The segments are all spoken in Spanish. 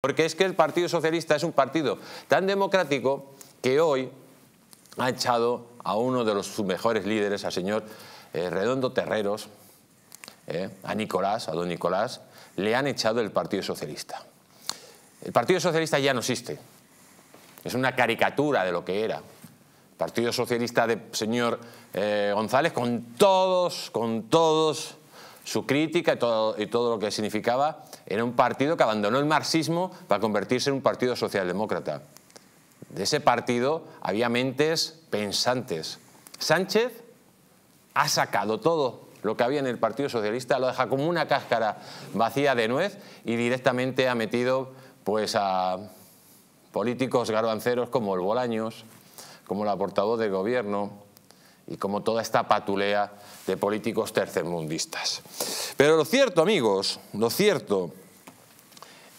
Porque es que el Partido Socialista es un partido tan democrático que hoy ha echado a uno de los, sus mejores líderes, al señor eh, Redondo Terreros, eh, a Nicolás, a don Nicolás, le han echado el Partido Socialista. El Partido Socialista ya no existe. Es una caricatura de lo que era. Partido Socialista de señor eh, González, con todos, con todos, su crítica y todo lo que significaba, era un partido que abandonó el marxismo para convertirse en un partido socialdemócrata. De ese partido había mentes pensantes. Sánchez ha sacado todo lo que había en el Partido Socialista, lo deja como una cáscara vacía de nuez y directamente ha metido pues, a políticos garbanceros como el Bolaños, como la portavoz del gobierno, y como toda esta patulea de políticos tercermundistas. Pero lo cierto, amigos, lo cierto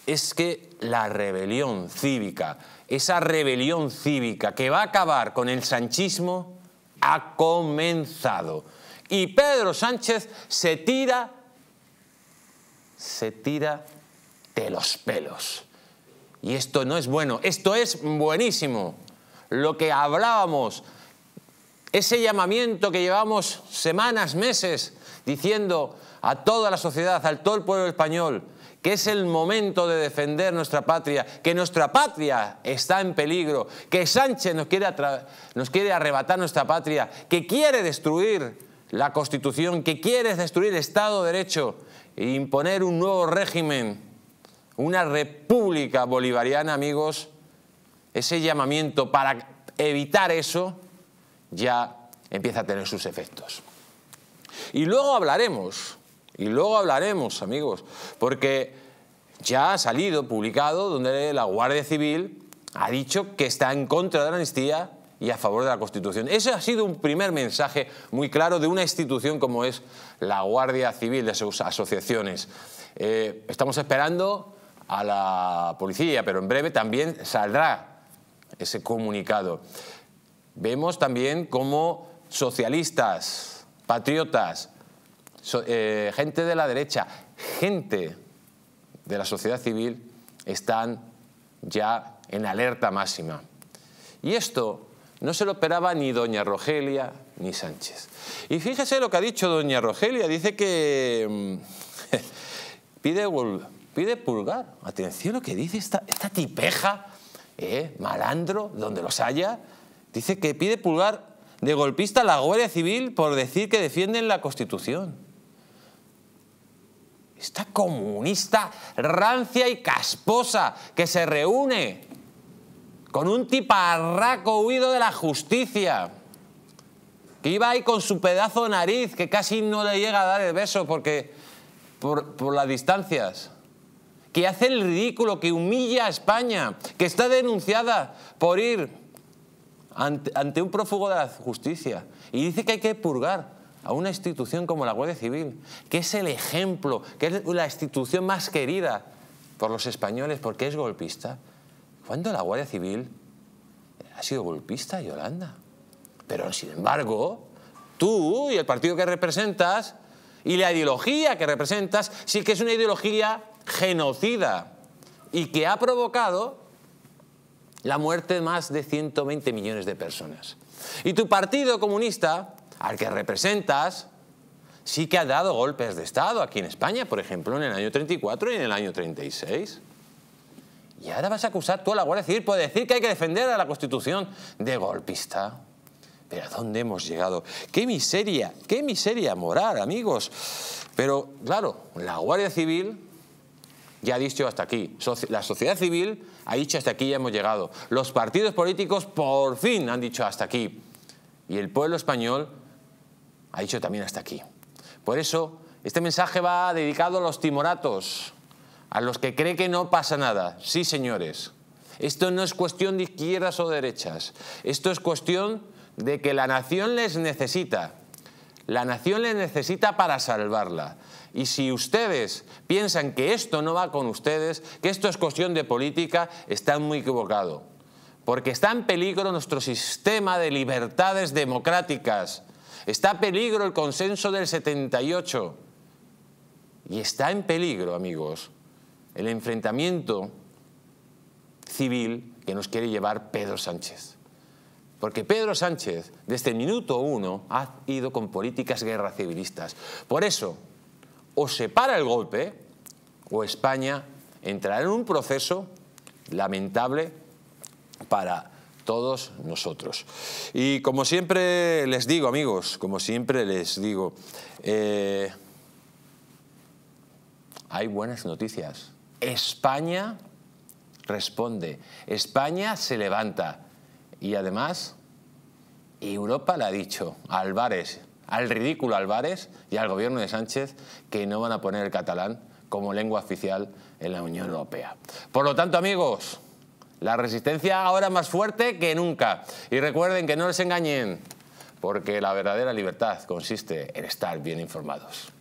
es que la rebelión cívica, esa rebelión cívica que va a acabar con el sanchismo, ha comenzado. Y Pedro Sánchez se tira, se tira de los pelos. Y esto no es bueno, esto es buenísimo. Lo que hablábamos ese llamamiento que llevamos semanas, meses, diciendo a toda la sociedad, a todo el pueblo español, que es el momento de defender nuestra patria, que nuestra patria está en peligro, que Sánchez nos quiere, nos quiere arrebatar nuestra patria, que quiere destruir la Constitución, que quiere destruir el Estado de Derecho e imponer un nuevo régimen, una república bolivariana, amigos, ese llamamiento para evitar eso ya empieza a tener sus efectos. Y luego hablaremos, y luego hablaremos, amigos, porque ya ha salido publicado donde la Guardia Civil ha dicho que está en contra de la amnistía y a favor de la Constitución. Ese ha sido un primer mensaje muy claro de una institución como es la Guardia Civil, de sus asociaciones. Eh, estamos esperando a la policía, pero en breve también saldrá ese comunicado. Vemos también cómo socialistas, patriotas, eh, gente de la derecha, gente de la sociedad civil están ya en alerta máxima. Y esto no se lo esperaba ni doña Rogelia ni Sánchez. Y fíjese lo que ha dicho doña Rogelia, dice que mm, pide, pulgar. Atención lo que dice esta, tipeja, ¿eh? malandro, donde los haya, Dice que pide pulgar de golpista a la Guardia Civil por decir que defienden la Constitución. Esta comunista rancia y casposa que se reúne con un tiparraco huido de la justicia que iba ahí con su pedazo de nariz, que casi no le llega a dar el beso porque, por, las distancias, que hace el ridículo, que humilla a España, que está denunciada por ir ante, un prófugo de la justicia y dice que hay que purgar a una institución como la Guardia Civil, que es el ejemplo, que es la institución más querida por los españoles porque es golpista. cuando la Guardia Civil ha sido golpista, Yolanda? Pero, sin embargo, tú y el partido que representas y la ideología que representas sí que es una ideología genocida y que ha provocado la muerte de más de 120 millones de personas. Y tu partido comunista, al que representas, sí que ha dado golpes de Estado aquí en España, por ejemplo, en el año 34 y en el año 36. Y ahora vas a acusar tú a la Guardia Civil por decir que hay que defender a la Constitución de golpista. Pero ¿a dónde hemos llegado? ¡Qué miseria! ¡Qué miseria morar, amigos! Pero, claro, la Guardia Civil ya ha dicho hasta aquí. La sociedad civil ha dicho hasta aquí y hemos llegado. Los partidos políticos por fin han dicho hasta aquí. Y el pueblo español ha dicho también hasta aquí. Por eso, este mensaje va dedicado a los timoratos, a los que cree que no pasa nada. Sí, señores, esto no es cuestión de izquierdas o derechas. Esto es cuestión de que la nación les necesita la nación le necesita para salvarla. Y si ustedes piensan que esto no va con ustedes, que esto es cuestión de política, están muy equivocados. Porque está en peligro nuestro sistema de libertades democráticas. Está en peligro el consenso del 78. Y está en peligro, amigos, el enfrentamiento civil que nos quiere llevar Pedro Sánchez. Porque Pedro Sánchez, desde el minuto uno, ha ido con políticas guerra civilistas. Por eso, o se para el golpe, o España entrará en un proceso lamentable para todos nosotros. Y como siempre les digo, amigos, como siempre les digo, eh, hay buenas noticias. España responde, España se levanta, y además, Europa le ha dicho al ridículo Álvarez y al gobierno de Sánchez que no van a poner el catalán como lengua oficial en la Unión Europea. Por lo tanto, amigos, la resistencia ahora es más fuerte que nunca. Y recuerden que no les engañen, porque la verdadera libertad consiste en estar bien informados.